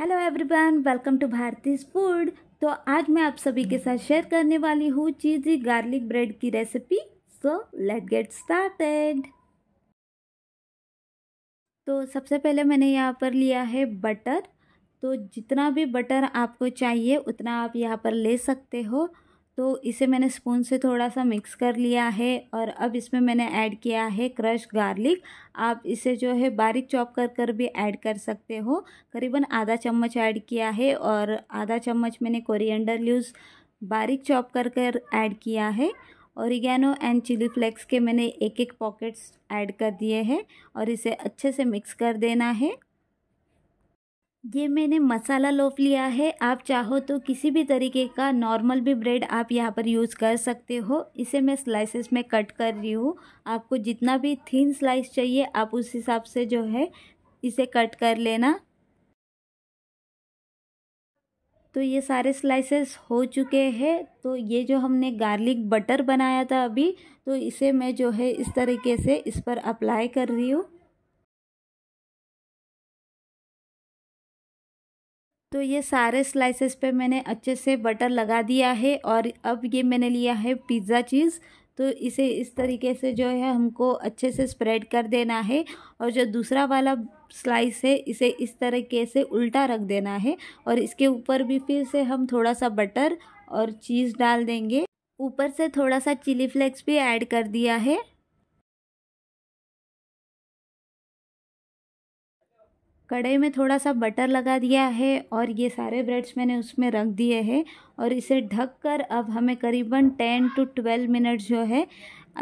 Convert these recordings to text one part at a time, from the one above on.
hello everyone welcome to भारतीज food तो आज मैं आप सभी के साथ शेयर करने वाली हूँ चीज़ी गार्लिक ब्रेड की recipe so let get started तो सबसे पहले मैंने यहाँ पर लिया है बटर तो जितना भी बटर आपको चाहिए उतना आप यहाँ पर ले सकते हो तो इसे मैंने स्पून से थोड़ा सा मिक्स कर लिया है और अब इसमें मैंने ऐड किया है क्रश गार्लिक आप इसे जो है बारीक चॉप कर कर भी ऐड कर सकते हो करीबन आधा चम्मच ऐड किया है और आधा चम्मच मैंने कोरिएंडर ल्यूज़ बारीक चॉप कर कर ऐड किया है औरिगैनो एंड चिली फ्लेक्स के मैंने एक एक पॉकेट्स ऐड कर दिए हैं और इसे अच्छे से मिक्स कर देना है ये मैंने मसाला लोफ लिया है आप चाहो तो किसी भी तरीके का नॉर्मल भी ब्रेड आप यहाँ पर यूज़ कर सकते हो इसे मैं स्लाइसेस में कट कर रही हूँ आपको जितना भी थिन स्लाइस चाहिए आप उस हिसाब से जो है इसे कट कर लेना तो ये सारे स्लाइसेस हो चुके हैं तो ये जो हमने गार्लिक बटर बनाया था अभी तो इसे मैं जो है इस तरीके से इस पर अप्लाई कर रही हूँ तो ये सारे स्लाइसेस पे मैंने अच्छे से बटर लगा दिया है और अब ये मैंने लिया है पिज़्ज़ा चीज़ तो इसे इस तरीके से जो है हमको अच्छे से स्प्रेड कर देना है और जो दूसरा वाला स्लाइस है इसे इस तरीके से उल्टा रख देना है और इसके ऊपर भी फिर से हम थोड़ा सा बटर और चीज़ डाल देंगे ऊपर से थोड़ा सा चिली फ्लेक्स भी ऐड कर दिया है कढ़ाई में थोड़ा सा बटर लगा दिया है और ये सारे ब्रेड्स मैंने उसमें रख दिए हैं और इसे ढक कर अब हमें करीबन टेन टू ट्वेल्व मिनट जो है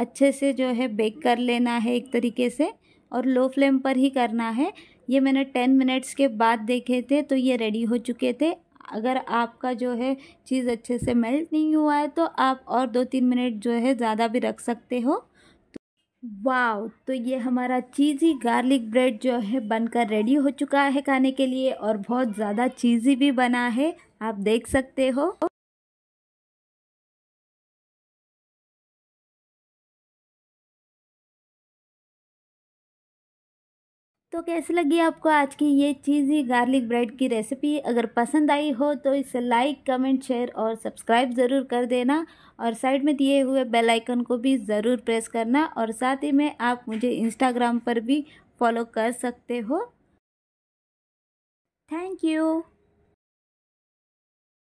अच्छे से जो है बेक कर लेना है एक तरीके से और लो फ्लेम पर ही करना है ये मैंने टेन मिनट्स के बाद देखे थे तो ये रेडी हो चुके थे अगर आपका जो है चीज़ अच्छे से मेल्ट नहीं हुआ है तो आप और दो तीन मिनट जो है ज़्यादा भी रख सकते हो वाह तो ये हमारा चीज़ी गार्लिक ब्रेड जो है बनकर रेडी हो चुका है खाने के लिए और बहुत ज़्यादा चीज़ी भी बना है आप देख सकते हो तो कैसी लगी आपको आज की ये चीज़ी गार्लिक ब्रेड की रेसिपी अगर पसंद आई हो तो इसे लाइक कमेंट शेयर और सब्सक्राइब ज़रूर कर देना और साइड में दिए हुए बेल आइकन को भी ज़रूर प्रेस करना और साथ ही में आप मुझे इंस्टाग्राम पर भी फॉलो कर सकते हो थैंक यू